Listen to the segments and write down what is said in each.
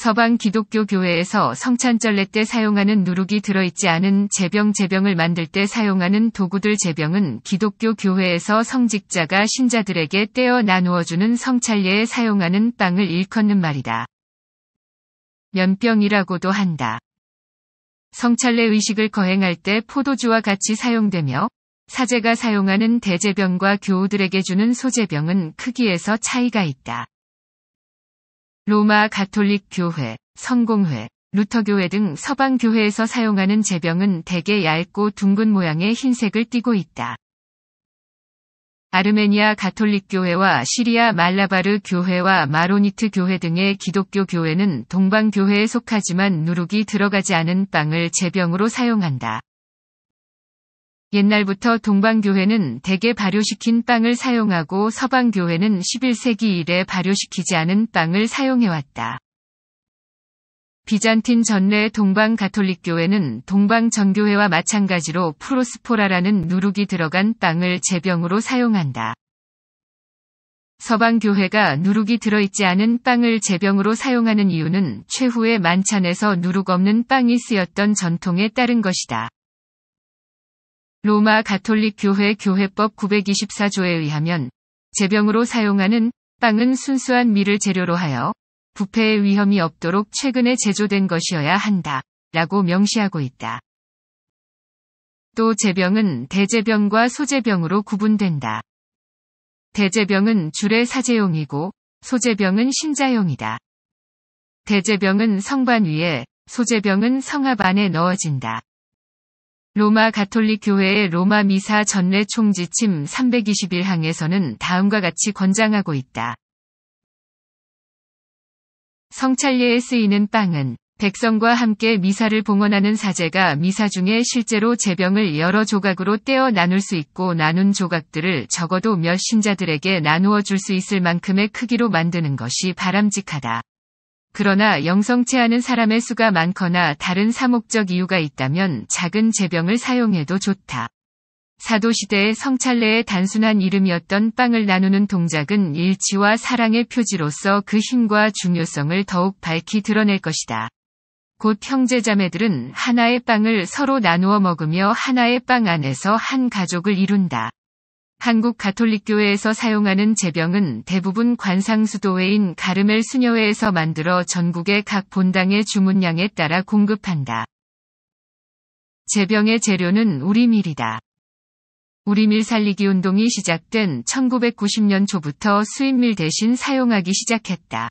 서방 기독교 교회에서 성찬절례 때 사용하는 누룩이 들어있지 않은 제병 제병을 만들 때 사용하는 도구들 제병은 기독교 교회에서 성직자가 신자들에게 떼어 나누어주는 성찰례에 사용하는 빵을 일컫는 말이다. 면병이라고도 한다. 성찰례 의식을 거행할 때 포도주와 같이 사용되며 사제가 사용하는 대제병과 교우들에게 주는 소제병은 크기에서 차이가 있다. 로마 가톨릭 교회, 성공회, 루터교회 등 서방 교회에서 사용하는 제병은 대개 얇고 둥근 모양의 흰색을 띠고 있다. 아르메니아 가톨릭 교회와 시리아 말라바르 교회와 마로니트 교회 등의 기독교 교회는 동방 교회에 속하지만 누룩이 들어가지 않은 빵을 제병으로 사용한다. 옛날부터 동방교회는 대개 발효시킨 빵을 사용하고 서방교회는 11세기 이래 발효시키지 않은 빵을 사용해왔다. 비잔틴 전래 동방 가톨릭 교회는 동방 전교회와 마찬가지로 프로스포라라는 누룩이 들어간 빵을 제병으로 사용한다. 서방 교회가 누룩이 들어있지 않은 빵을 제병으로 사용하는 이유는 최후의 만찬에서 누룩 없는 빵이 쓰였던 전통에 따른 것이다. 로마 가톨릭 교회 교회법 924조에 의하면 제병으로 사용하는 빵은 순수한 밀을 재료로 하여 부패의 위험이 없도록 최근에 제조된 것이어야 한다. 라고 명시하고 있다. 또 제병은 대제병과 소제병으로 구분된다. 대제병은 줄의 사제용이고 소제병은 신자용이다. 대제병은 성반 위에 소제병은 성합 안에 넣어진다. 로마 가톨릭 교회의 로마 미사 전례 총지침 321항에서는 다음과 같이 권장하고 있다. 성찰례에 쓰이는 빵은 백성과 함께 미사를 봉헌하는 사제가 미사 중에 실제로 제병을 여러 조각으로 떼어 나눌 수 있고 나눈 조각들을 적어도 몇 신자들에게 나누어 줄 수 있을 만큼의 크기로 만드는 것이 바람직하다. 그러나 영성치 않은 사람의 수가 많거나 다른 사목적 이유가 있다면 작은 제병을 사용해도 좋다. 사도시대의 성찰례의 단순한 이름이었던 빵을 나누는 동작은 일치와 사랑의 표지로서 그 힘과 중요성을 더욱 밝히 드러낼 것이다. 곧 형제자매들은 하나의 빵을 서로 나누어 먹으며 하나의 빵 안에서 한 가족을 이룬다. 한국 가톨릭교회에서 사용하는 제병은 대부분 관상수도회인 가르멜 수녀회에서 만들어 전국의 각 본당의 주문량에 따라 공급한다. 제병의 재료는 우리밀이다. 우리밀 살리기 운동이 시작된 1990년 초부터 수입밀 대신 사용하기 시작했다.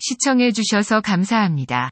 시청해주셔서 감사합니다.